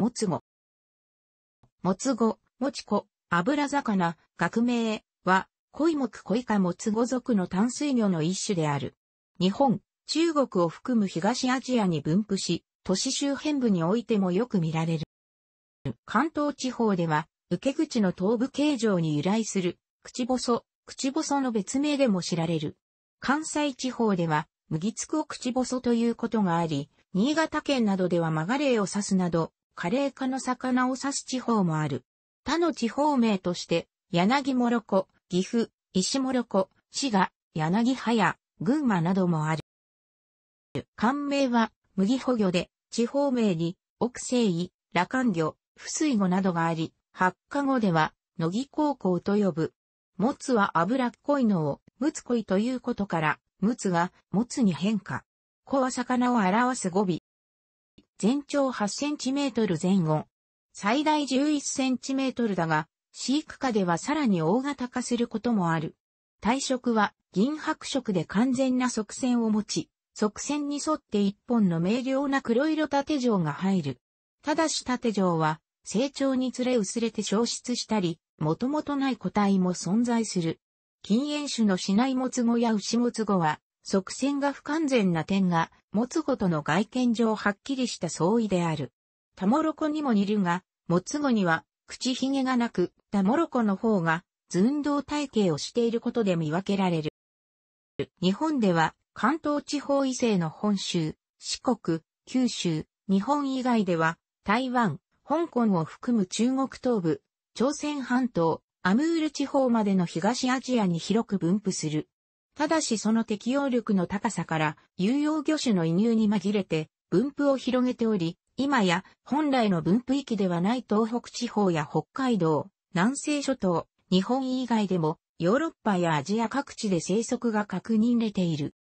もつご。もつご、もちこ、油魚、学名は、恋く恋かもつご族の淡水魚の一種である。日本、中国を含む東アジアに分布し、都市周辺部においてもよく見られる。関東地方では、受け口の頭部形状に由来する、口細、口細の別名でも知られる。関西地方では、麦つくを口細ということがあり、新潟県などでは曲がれを指すなど、カレー科の魚を指す地方もある。他の地方名として、柳もろこ、岐阜、石もろこ、滋賀、柳葉や、群馬などもある。官名は、麦穂魚で、地方名に、奥西医、羅漢魚、不水魚などがあり、発火後では、野木高校と呼ぶ。もつは脂っこいのを、むつこいということから、むつが、もつに変化。子は魚を表す語尾、全長8トル前後、最大1 1トルだが、飼育下ではさらに大型化することもある。体色は銀白色で完全な側線を持ち、側線に沿って一本の明瞭な黒色縦状が入る。ただし縦状は成長につれ薄れて消失したり、もともとない個体も存在する。禁煙種のシナイモツゴやウシモツゴは側線が不完全な点が、持つごとの外見上はっきりした相違である。タモロコにも似るが、持つゴには、口ひげがなく、タモロコの方が、寸胴体系をしていることで見分けられる。日本では、関東地方以西の本州、四国、九州、日本以外では、台湾、香港を含む中国東部、朝鮮半島、アムール地方までの東アジアに広く分布する。ただしその適応力の高さから、有用魚種の移入に紛れて、分布を広げており、今や本来の分布域ではない東北地方や北海道、南西諸島、日本以外でもヨーロッパやアジア各地で生息が確認れている。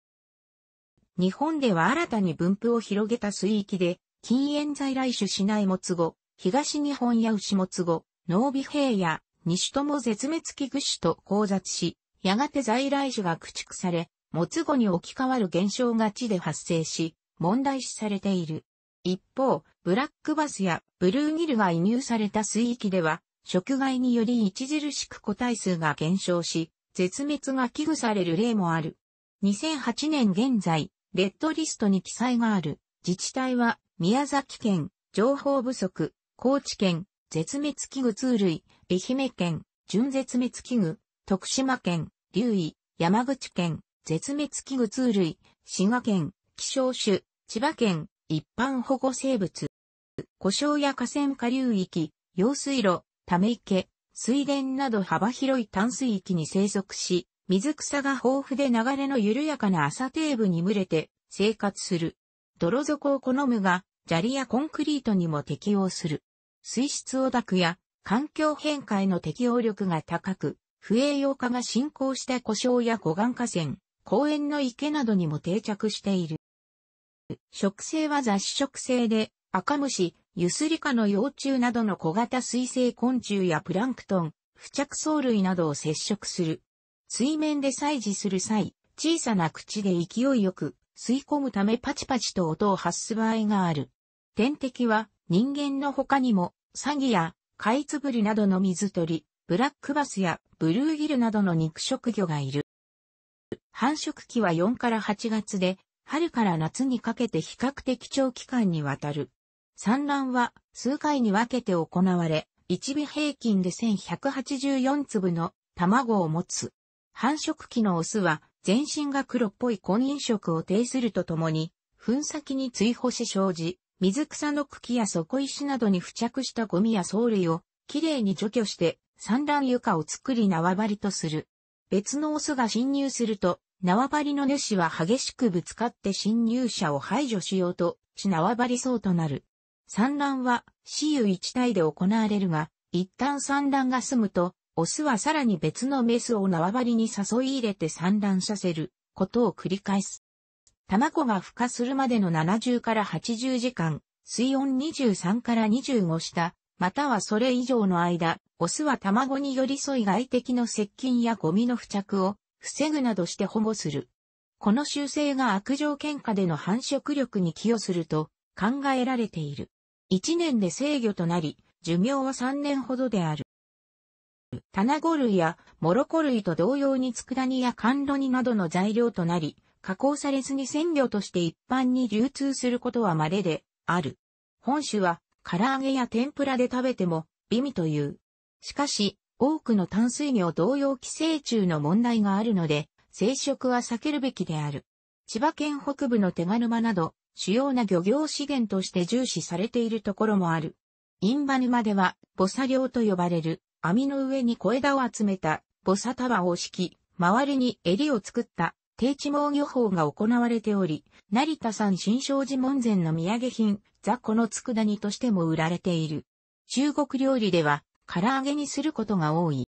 日本では新たに分布を広げた水域で、禁煙在来種ないもつご、東日本や牛もつご、ノービヘイや西とも絶滅危惧種と交雑し、やがて在来種が駆逐され、もつ語に置き換わる現象が地で発生し、問題視されている。一方、ブラックバスやブルーギルが移入された水域では、食害により著しく個体数が減少し、絶滅が危惧される例もある。2008年現在、レッドリストに記載がある自治体は、宮崎県、情報不足、高知県、絶滅危惧通類、愛媛県、準絶滅危惧、徳島県、竜医、山口県、絶滅危惧通類、滋賀県、希少種、千葉県、一般保護生物。故障や河川下流域、用水路、ため池、水田など幅広い淡水域に生息し、水草が豊富で流れの緩やかな浅底部に群れて生活する。泥底を好むが、砂利やコンクリートにも適応する。水質を抱くや環境変化への適応力が高く、不栄養化が進行した故障や湖岸河川、公園の池などにも定着している。植生は雑食性で、赤虫、ユスリカの幼虫などの小型水生昆虫やプランクトン、付着藻類などを接触する。水面で採取する際、小さな口で勢いよく吸い込むためパチパチと音を発す場合がある。天敵は人間の他にも、サギやカイツブリなどの水鳥、ブラックバスやブルーギルなどの肉食魚がいる。繁殖期は4から8月で、春から夏にかけて比較的長期間にわたる。産卵は数回に分けて行われ、1尾平均で1184粒の卵を持つ。繁殖期のオスは全身が黒っぽい婚姻色を呈するとともに、糞先に追放し生じ、水草の茎や底石などに付着したゴミや藻類をきれいに除去して産卵床を作り縄張りとする。別のオスが侵入すると、縄張りの主は激しくぶつかって侵入者を排除しようと、し縄張り層となる。産卵は、死ゆ一体で行われるが、一旦産卵が済むと、オスはさらに別のメスを縄張りに誘い入れて産卵させることを繰り返す。卵が孵化するまでの70から80時間、水温23から25下、またはそれ以上の間、オスは卵に寄り添い外敵の接近やゴミの付着を防ぐなどして保護する。この習性が悪条件下での繁殖力に寄与すると考えられている。1年で制御となり、寿命は3年ほどである。子類やモロコ類と同様に佃煮や甘露煮などの材料となり、加工されずに鮮魚として一般に流通することは稀である。本種は唐揚げや天ぷらで食べても美味という。しかし、多くの淡水魚同様寄生虫の問題があるので、生殖は避けるべきである。千葉県北部の手賀沼など、主要な漁業資源として重視されているところもある。印旛沼では、ボサ漁と呼ばれる、網の上に小枝を集めた、ボサ束を敷き、周りに襟を作った定置網漁法が行われており、成田山新勝寺門前の土産品、雑魚の佃煮としても売られている。中国料理では、唐揚げにすることが多い。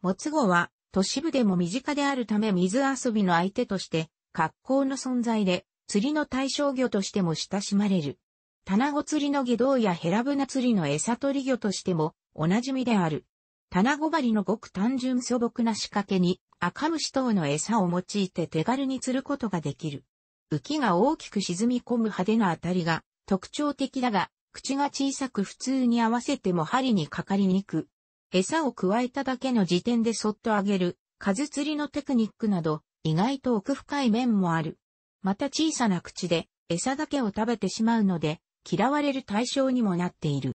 もつごは、都市部でも身近であるため水遊びの相手として、格好の存在で、釣りの対象魚としても親しまれる。棚子釣りの下道やヘラブナ釣りの餌取り魚としてもおなじみである。棚子針のごく単純素朴な仕掛けに、赤虫等の餌を用いて手軽に釣ることができる。浮きが大きく沈み込む派手な当たりが特徴的だが、口が小さく普通に合わせても針にかかりにく。餌を加えただけの時点でそっとあげる、数釣りのテクニックなど、意外と奥深い面もある。また小さな口で餌だけを食べてしまうので、嫌われる対象にもなっている。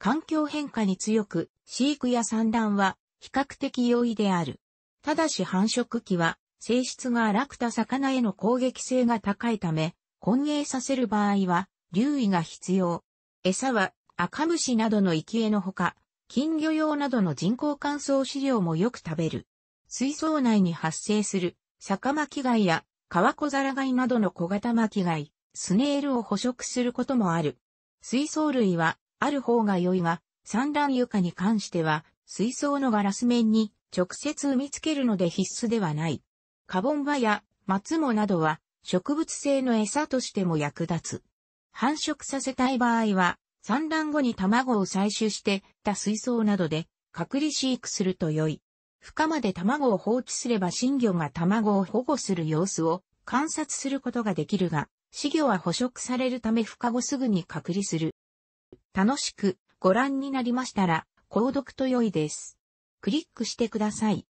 環境変化に強く、飼育や産卵は比較的容易である。ただし繁殖期は、性質が荒くた魚への攻撃性が高いため、混泳させる場合は、留意が必要。餌は、赤虫などの生き餌のほか、金魚用などの人工乾燥飼料もよく食べる。水槽内に発生する、酒巻貝や、川小皿貝などの小型巻貝、スネールを捕食することもある。水槽類は、ある方が良いが、産卵床に関しては、水槽のガラス面に直接産み付けるので必須ではない。カボンバや松もなどは植物性の餌としても役立つ。繁殖させたい場合は、産卵後に卵を採取してた水槽などで隔離飼育すると良い。孵化まで卵を放置すれば新魚が卵を保護する様子を観察することができるが、死魚は捕食されるため孵化後すぐに隔離する。楽しくご覧になりましたら、購読と良いです。クリックしてください。